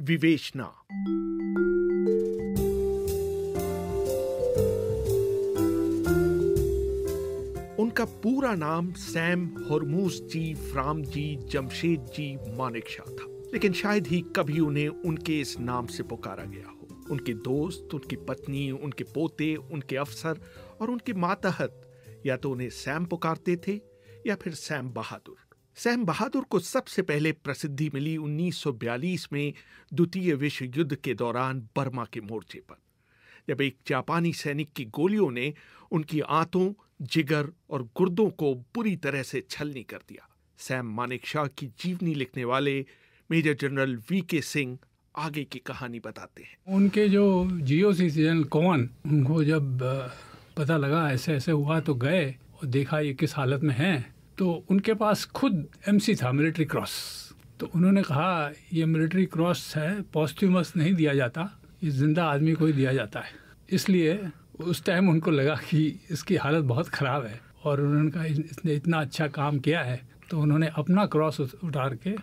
विवेचना उनका पूरा नाम Sam Hormusji Framji Jamshedji Manekshaw था लेकिन शायद ही कभी उन्हें उनके इस नाम से पुकारा गया हो उनके दोस्त उनकी पत्नी उनके पोते उनके अफसर और उनके मातहत या तो उन्हें सैम पुकारते थे या फिर सैम बहादुर सैम बहादुर को सबसे पहले प्रसिद्धि मिली 1942 में द्वितीय विश्व युद्ध के दौरान बर्मा के मोर्चे पर जब एक जापानी सैनिक की गोलियों ने उनकी आंतों जिगर और गुर्दों को बुरी तरह से छलनी कर दिया सैम मानिक शाह की जीवनी लिखने वाले मेजर जनरल वी के सिंह आगे की कहानी बताते हैं उनके जो जियो सी जनरल कौन उनको जब पता लगा ऐसे ऐसे हुआ तो गए और देखा ये किस हालत में है तो उनके पास खुद एम था मिलिट्री क्रॉस तो उन्होंने कहा ये मिलिट्री क्रॉस है पॉजिटिवस नहीं दिया जाता ये जिंदा आदमी को ही दिया जाता है इसलिए उस टाइम उनको लगा कि इसकी हालत बहुत ख़राब है और उन्होंने कहा इसने इतना अच्छा काम किया है तो उन्होंने अपना क्रॉस उतार के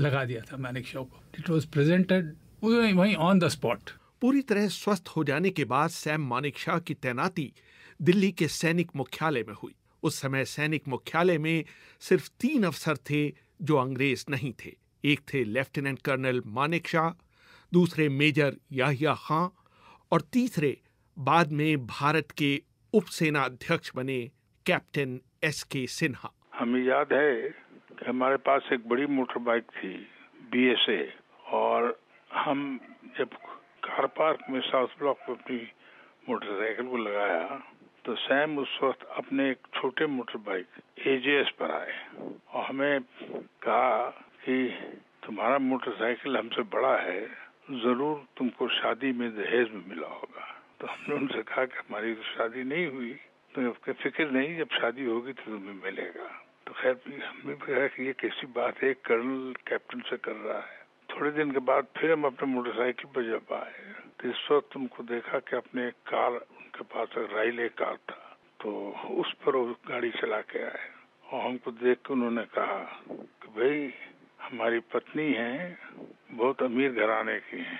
लगा दिया था मैनिक शो को इट वॉज प्रेजेंटेड वहीं ऑन द स्पॉट पूरी तरह स्वस्थ हो जाने के बाद सैम मानिक शाह की तैनाती दिल्ली के सैनिक मुख्यालय में हुई उस समय सैनिक मुख्यालय में सिर्फ तीन अफसर थे जो अंग्रेज नहीं थे एक थे लेफ्टिनेंट कर्नल मानिक शाह दूसरे मेजर याहिया खां और तीसरे बाद में भारत के उप सेना अध्यक्ष बने कैप्टन एस के सिन्हा हमें याद है कि हमारे पास एक बड़ी मोटर बाइक थी ए और हम जब कार पार्क में साउथ ब्लॉक में अपनी मोटरसाइकिल को लगाया तो सैम उस वक्त अपने एक छोटे मोटर बाइक एजेएस पर आए और हमें कहा कि तुम्हारा मोटरसाइकिल हमसे बड़ा है जरूर तुमको शादी में दहेज में मिला होगा तो हमने उनसे कहा कि हमारी तो शादी नहीं हुई तो आपके फिक्र नहीं जब शादी होगी तो तुम्हें मिलेगा तो खैर हमने भी कहा कि ये कैसी बात है कर्नल कैप्टन से कर रहा है थोड़े दिन के बाद फिर हम अपने मोटरसाइकिल पर जब आए इस वक्त उनको देखा कि अपने कार उनके पास राइले कार था तो उस पर वो गाड़ी चला के आए और हमको देख के उन्होंने कहा कि भाई हमारी पत्नी है बहुत अमीर घराने की है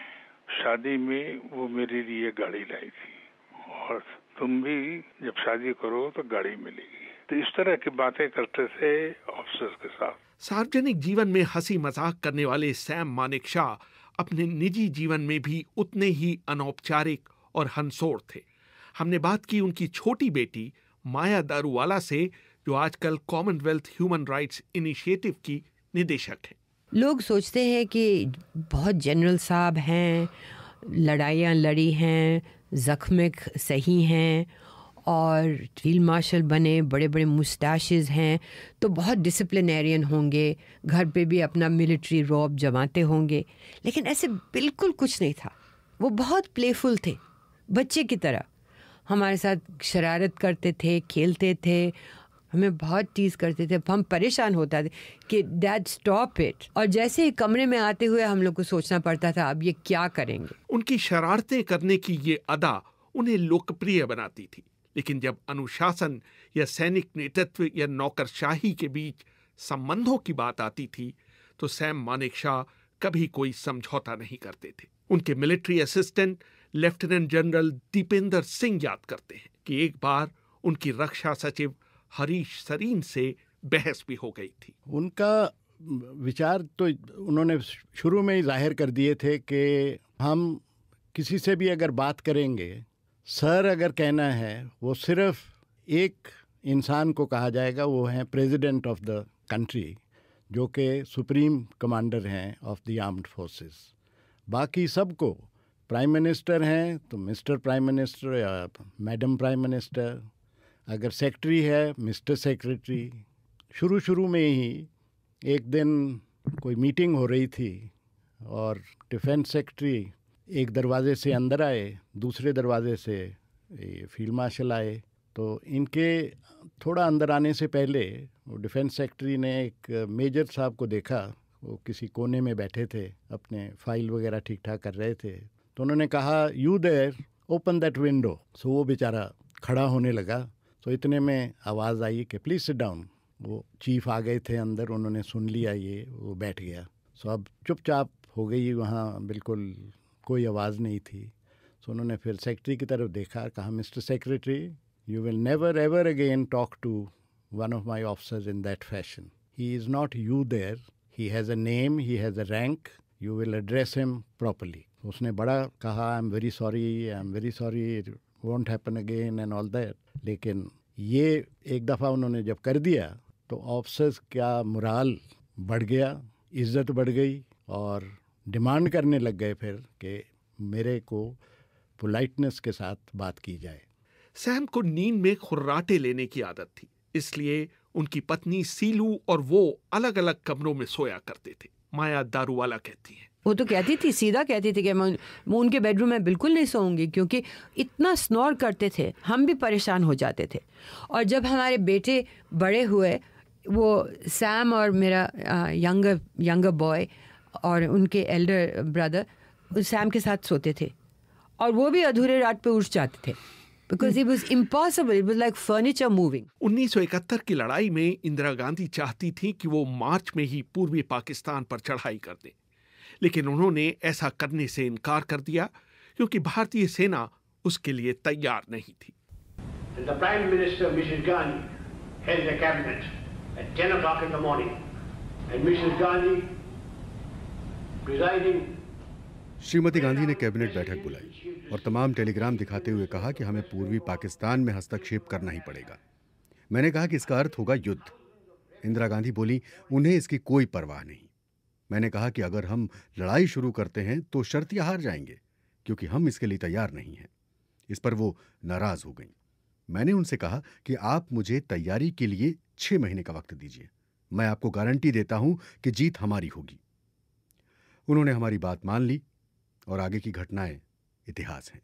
शादी में वो मेरे लिए गाड़ी लाई थी और तुम भी जब शादी करो तो गाड़ी मिलेगी तो इस तरह की बातें करते थे ऑफिसर के साथ सार्वजनिक जीवन में हंसी मजाक करने वाले सैम मानिक शाह अपने निजी जीवन में भी उतने ही अनौपचारिक और हंसोर थे हमने बात की उनकी छोटी बेटी माया दारूवाला से जो आजकल कॉमनवेल्थ ह्यूमन राइट्स इनिशिएटिव की निदेशक है लोग सोचते हैं कि बहुत जनरल साहब हैं लड़ाइयाँ लड़ी हैं ज़ख्म सही हैं और फील्ड मार्शल बने बड़े बड़े मुस्ताशेज़ हैं तो बहुत डिसिप्लिनेरियन होंगे घर पे भी अपना मिलिट्री रॉब जमाते होंगे लेकिन ऐसे बिल्कुल कुछ नहीं था वो बहुत प्लेफुल थे बच्चे की तरह हमारे साथ शरारत करते थे खेलते थे हमें बहुत टीज करते थे हम परेशान होता थे कि डैड स्टॉप इट और जैसे ही कमरे में आते हुए हम लोग को सोचना पड़ता था अब ये क्या करेंगे उनकी शरारतें करने की ये अदा उन्हें लोकप्रिय बनाती थी लेकिन जब अनुशासन या सैनिक नेतृत्व या नौकरशाही के बीच संबंधों की बात आती थी तो सैम मानेकशाह कभी कोई समझौता नहीं करते थे उनके military assistant lieutenant general Dipendra Singh याद करते हैं कि एक बार उनकी रक्षा सचिव हरीश सरीन से बहस भी हो गई थी उनका विचार तो उन्होंने शुरू में ही जाहिर कर दिए थे कि हम किसी से भी अगर बात करेंगे सर अगर कहना है वो सिर्फ एक इंसान को कहा जाएगा वो हैं प्रेसिडेंट ऑफ द कंट्री जो कि सुप्रीम कमांडर हैं ऑफ द आर्म्ड फोर्सेस बाकी सबको प्राइम मिनिस्टर हैं तो मिस्टर प्राइम मिनिस्टर या मैडम प्राइम मिनिस्टर अगर सेक्रेटरी है मिस्टर सेक्रेटरी शुरू शुरू में ही एक दिन कोई मीटिंग हो रही थी और डिफेंस सेक्रेटरी एक दरवाजे से अंदर आए दूसरे दरवाजे से फील्ड मार्शल आए तो इनके थोड़ा अंदर आने से पहले डिफेंस सेक्रेटरी ने एक मेजर साहब को देखा वो किसी कोने में बैठे थे अपने फाइल वगैरह ठीक ठाक कर रहे थे तो उन्होंने कहा you there open that window so वो बेचारा खड़ा होने लगा तो इतने में आवाज़ आई कि प्लीज़ सिट डाउन वो चीफ आ गए थे अंदर उन्होंने सुन लिया ये वो बैठ गया सो अब चुपचाप हो गई वहाँ बिल्कुल कोई आवाज़ नहीं थी सो उन्होंने फिर सेक्रेटरी की तरफ देखा कहा mister secretary you will never ever again talk to one of my officers in that fashion he is not you there he has a name he has a rank you will address him properly उसने बड़ा कहा I am very sorry I am very sorry won't happen again and all that लेकिन ये एक दफ़ा उन्होंने जब कर दिया तो ऑफिसर्स का मुराल बढ़ गया इज्जत बढ़ गई और डिमांड करने लग गए फिर कि मेरे को पोलाइटनेस के साथ बात की जाए सैम को नींद में खुर्राटे लेने की आदत थी इसलिए उनकी पत्नी सीलू और वो अलग अलग कमरों में सोया करते थे माया दारू वाला कहती है वो तो कहती थी सीधा कहती थी कि मैं उनके बेडरूम में बिल्कुल नहीं सोऊंगी क्योंकि इतना स्नोर करते थे हम भी परेशान हो जाते थे और जब हमारे बेटे बड़े हुए वो सैम और मेरा यंगर यंगर बॉय और उनके एल्डर ब्रदर सैम के साथ सोते थे और वो भी अधूरे रात पे उठ जाते थे because it was impossible it was like furniture moving 1971 की लड़ाई में इंदिरा गांधी चाहती थी कि वो मार्च में ही पूर्वी पाकिस्तान पर चढ़ाई कर दें लेकिन उन्होंने ऐसा करने से इनकार कर दिया क्योंकि भारतीय सेना उसके लिए तैयार नहीं थी And the Prime Minister, Mrs. Gandhi, held a cabinet at 10 o'clock in the morning. And Mrs. Gandhi Shrimati Gandhi ने कैबिनेट बैठक बुलाई और तमाम टेलीग्राम दिखाते हुए कहा कि हमें पूर्वी पाकिस्तान में हस्तक्षेप करना ही पड़ेगा मैंने कहा कि इसका अर्थ होगा युद्ध इंदिरा गांधी बोली उन्हें इसकी कोई परवाह नहीं मैंने कहा कि अगर हम लड़ाई शुरू करते हैं तो शर्तियां हार जाएंगे क्योंकि हम इसके लिए तैयार नहीं हैं इस पर वो नाराज हो गई मैंने उनसे कहा कि आप मुझे तैयारी के लिए छह महीने का वक्त दीजिए मैं आपको गारंटी देता हूं कि जीत हमारी होगी उन्होंने हमारी बात मान ली और आगे की घटनाएं इतिहास हैं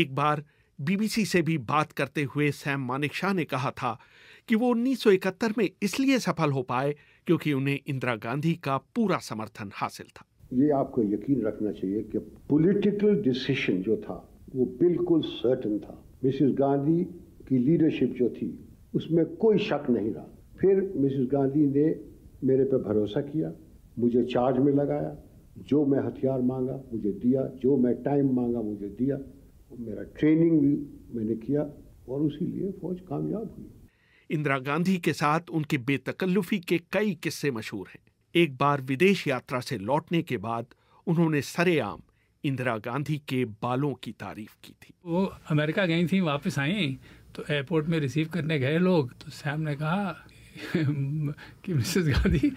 एक बार बीबीसी से भी बात करते हुए सैम शाह ने कहा था कि वो 1971 में इसलिए सफल हो पाए क्योंकि उन्हें इंदिरा गांधी का पूरा समर्थन हासिल था ये आपको यकीन रखना चाहिए कि पॉलिटिकल डिसीजन जो था वो बिल्कुल सर्टन था मिसेस गांधी की लीडरशिप जो थी उसमें कोई शक नहीं रहा फिर मिसेस गांधी ने मेरे पे भरोसा किया मुझे चार्ज में लगाया जो मैं हथियार मांगा मुझे दिया जो मैं टाइम मांगा मुझे दिया मेरा ट्रेनिंग भी मैंने किया और उसी लिए फौज कामयाब हुई इंदिरा गांधी के साथ उनकी बेतकल्लुफी के कई किस्से मशहूर हैं एक बार विदेश यात्रा से लौटने के बाद उन्होंने सरेआम इंदिरा गांधी के बालों की तारीफ की थी वो अमेरिका गई थी वापस आई तो एयरपोर्ट में रिसीव करने गए लोग तो सैम ने कहा कि Mrs Gandhi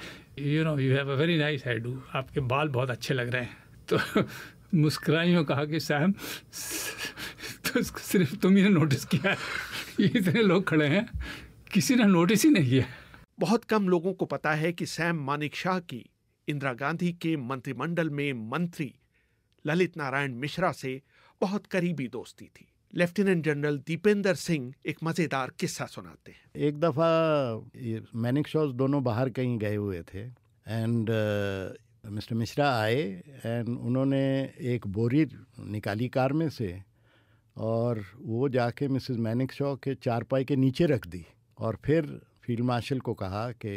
you know you have a very nice hairdo आपके बाल बहुत अच्छे लग रहे हैं तो मुस्कुराई और कहा कि सैम तो सिर्फ तुम ही ने नोटिस किया है इतने लोग खड़े हैं किसी ने नोटिस ही नहीं किया बहुत कम लोगों को पता है कि सैम मानिक शाह की इंदिरा गांधी के मंत्रिमंडल में मंत्री ललित नारायण मिश्रा से बहुत करीबी दोस्ती थी लेफ्टिनेंट जनरल दीपेंद्र सिंह एक मज़ेदार किस्सा सुनाते हैं एक दफ़ा मैनिक शॉज दोनों बाहर कहीं गए हुए थे एंड uh, मिस्टर मिश्रा आए एंड उन्होंने एक बोरी निकाली कार में से और वो जाके मिसेस मैनिक शॉ के चारपाई के नीचे रख दी और फिर फील्ड मार्शल को कहा कि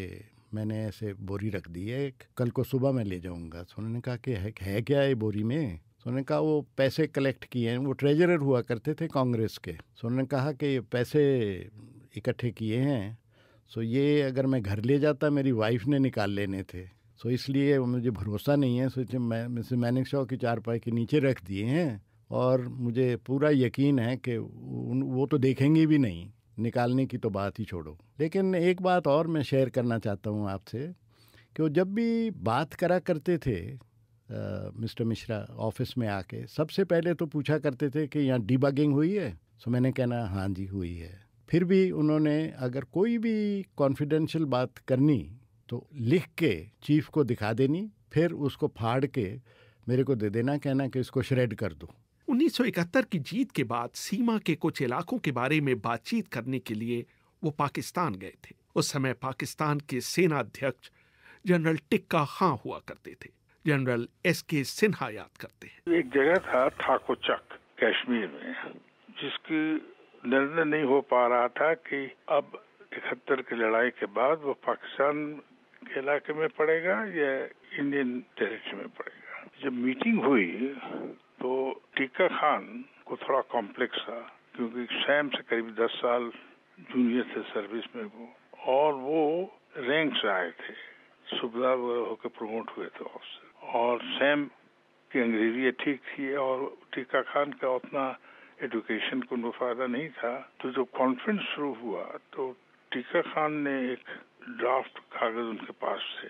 मैंने ऐसे बोरी रख दी है कल को सुबह मैं ले जाऊंगा तो उन्होंने कहा कि है, है क्या ये बोरी में सो उन्होंने कहा वो पैसे कलेक्ट किए हैं वो ट्रेजरर हुआ करते थे कांग्रेस के सो उन्होंने कहा कि पैसे इकट्ठे किए हैं सो ये अगर मैं घर ले जाता मेरी वाइफ ने निकाल लेने थे सो इसलिए मुझे भरोसा नहीं है सो मैं मिसेज मैनिक शॉ की चारपाई के नीचे रख दिए हैं और मुझे पूरा यकीन है कि वो तो देखेंगे भी नहीं निकालने की तो बात ही छोड़ो लेकिन एक बात और मैं शेयर करना चाहता हूँ आपसे कि वो जब भी बात करा करते थे मिस्टर मिश्रा ऑफिस में आके सबसे पहले तो पूछा करते थे कि यहाँ डिबगिंग हुई है सो मैंने कहना हाँ जी हुई है फिर भी उन्होंने अगर कोई भी कॉन्फिडेंशियल बात करनी तो लिख के चीफ को दिखा देनी फिर उसको फाड़ के मेरे को दे देना कहना कि इसको श्रेड कर दो 1971 की जीत के बाद सीमा के कुछ इलाकों के बारे में बातचीत करने के लिए वो पाकिस्तान गए थे उस समय पाकिस्तान के सेना अध्यक्ष जनरल टिक्का खां हुआ करते थे जनरल एस के सिन्हा याद करते हैं एक जगह था ठाकुरचक कश्मीर में जिसकी निर्णय नहीं हो पा रहा था कि अब इकहत्तर की लड़ाई के बाद वो पाकिस्तान के इलाके में पड़ेगा या इंडियन टेरिटरी में पड़ेगा जब मीटिंग हुई तो टीका खान को थोड़ा कॉम्प्लेक्स था क्योंकि सैम से करीब दस साल जूनियर थे सर्विस में वो और वो रैंक से आए थे सुबह वगैरह होकर प्रमोट हुए थे ऑफिसर और सैम की अंग्रेजी ठीक थी और टीका खान का उतना एजुकेशन को फायदा नहीं था तो जब कॉन्फ्रेंस शुरू हुआ तो टीका खान ने एक ड्राफ्ट कागज उनके पास थे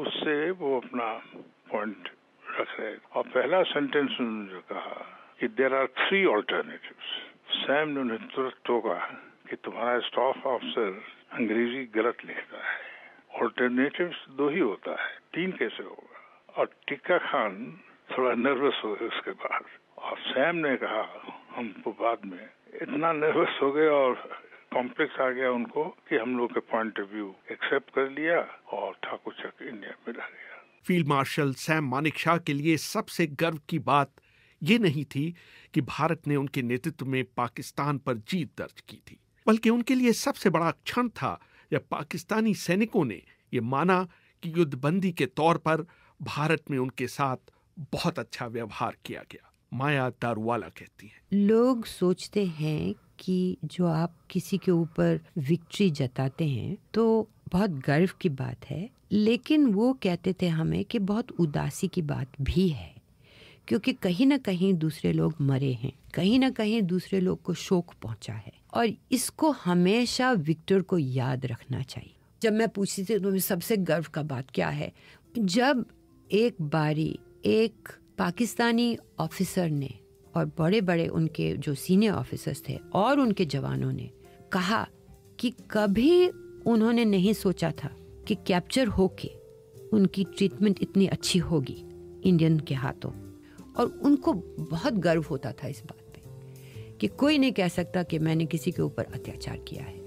उससे वो अपना पॉइंट रख रहे और पहला सेंटेंस उन्होंने जो कहा कि there are three alternative Sam ने उन्हें तुरंत टोका कि तुम्हारा स्टाफ ऑफिसर अंग्रेजी गलत लिखता है ऑल्टरनेटिव दो ही होता है तीन कैसे होगा और टीका खान थोड़ा नर्वस हो गए उसके बाद और सैम ने कहा हमको तो बाद में इतना नर्वस हो गए और कॉम्प्लेक्स आ गया उनको कि हम लोग के पॉइंट ऑफ व्यू एक्सेप्ट कर लिया और ठाकुर चक इंडिया में रह गया field marshal Sam Manekshaw के लिए सबसे गर्व की बात ये नहीं थी कि भारत ने उनके नेतृत्व में पाकिस्तान पर जीत दर्ज की थी बल्कि उनके लिए सबसे बड़ा क्षण था जब पाकिस्तानी सैनिकों ने ये माना कि युद्धबंदी के तौर पर भारत में उनके साथ बहुत अच्छा व्यवहार किया गया माया दारूवाला कहती है लोग सोचते हैं कि जो आप किसी के ऊपर विक्ट्री जताते हैं तो बहुत गर्व की बात है लेकिन वो कहते थे हमें कि बहुत उदासी की बात भी है क्योंकि कहीं ना कहीं दूसरे लोग मरे हैं कहीं ना कहीं दूसरे लोग को शोक पहुंचा है और इसको हमेशा विक्टर को याद रखना चाहिए जब मैं पूछती थी तो सबसे गर्व का बात क्या है जब एक बारी एक पाकिस्तानी ऑफिसर ने और बड़े बड़े उनके जो सीनियर ऑफिसर्स थे और उनके जवानों ने कहा कि कभी उन्होंने नहीं सोचा था कि कैप्चर होके उनकी ट्रीटमेंट इतनी अच्छी होगी इंडियन के हाथों और उनको बहुत गर्व होता था इस बात पे कि कोई नहीं कह सकता कि मैंने किसी के ऊपर अत्याचार किया है